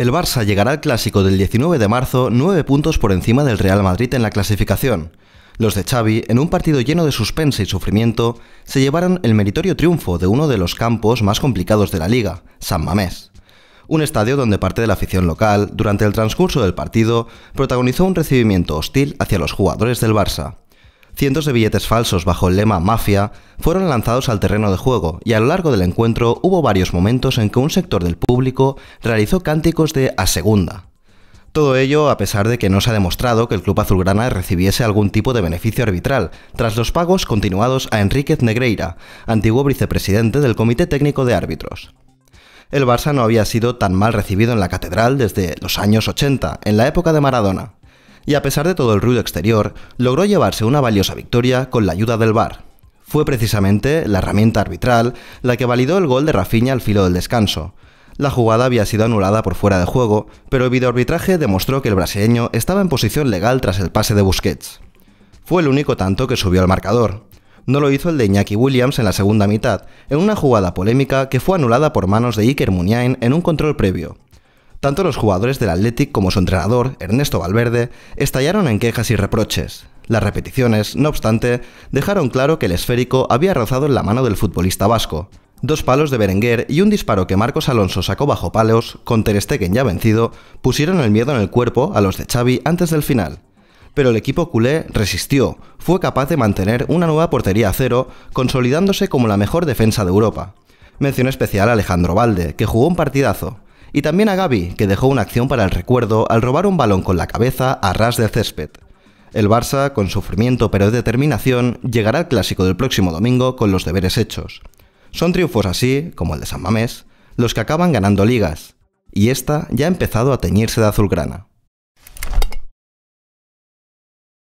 El Barça llegará al clásico del 19 de marzo nueve puntos por encima del Real Madrid en la clasificación. Los de Xavi, en un partido lleno de suspense y sufrimiento, se llevaron el meritorio triunfo de uno de los campos más complicados de la liga, San Mamés. Un estadio donde parte de la afición local, durante el transcurso del partido, protagonizó un recibimiento hostil hacia los jugadores del Barça. Cientos de billetes falsos bajo el lema Mafia fueron lanzados al terreno de juego y a lo largo del encuentro hubo varios momentos en que un sector del público realizó cánticos de a segunda. Todo ello a pesar de que no se ha demostrado que el club azulgrana recibiese algún tipo de beneficio arbitral tras los pagos continuados a Enríquez Negreira, antiguo vicepresidente del Comité Técnico de Árbitros el Barça no había sido tan mal recibido en la catedral desde los años 80, en la época de Maradona y a pesar de todo el ruido exterior, logró llevarse una valiosa victoria con la ayuda del VAR. Fue precisamente la herramienta arbitral la que validó el gol de Rafinha al filo del descanso. La jugada había sido anulada por fuera de juego, pero el videoarbitraje demostró que el brasileño estaba en posición legal tras el pase de Busquets. Fue el único tanto que subió al marcador. No lo hizo el de Iñaki Williams en la segunda mitad, en una jugada polémica que fue anulada por manos de Iker Muniain en un control previo, tanto los jugadores del Athletic como su entrenador, Ernesto Valverde, estallaron en quejas y reproches. Las repeticiones, no obstante, dejaron claro que el esférico había rozado en la mano del futbolista vasco. Dos palos de Berenguer y un disparo que Marcos Alonso sacó bajo palos, con Ter Stegen ya vencido, pusieron el miedo en el cuerpo a los de Xavi antes del final pero el equipo culé resistió, fue capaz de mantener una nueva portería a cero, consolidándose como la mejor defensa de Europa. Mención especial a Alejandro Valde, que jugó un partidazo y también a Gaby, que dejó una acción para el recuerdo al robar un balón con la cabeza a ras de césped. El Barça, con sufrimiento pero determinación, llegará al clásico del próximo domingo con los deberes hechos. Son triunfos así, como el de San Mamés, los que acaban ganando ligas, y esta ya ha empezado a teñirse de azulgrana.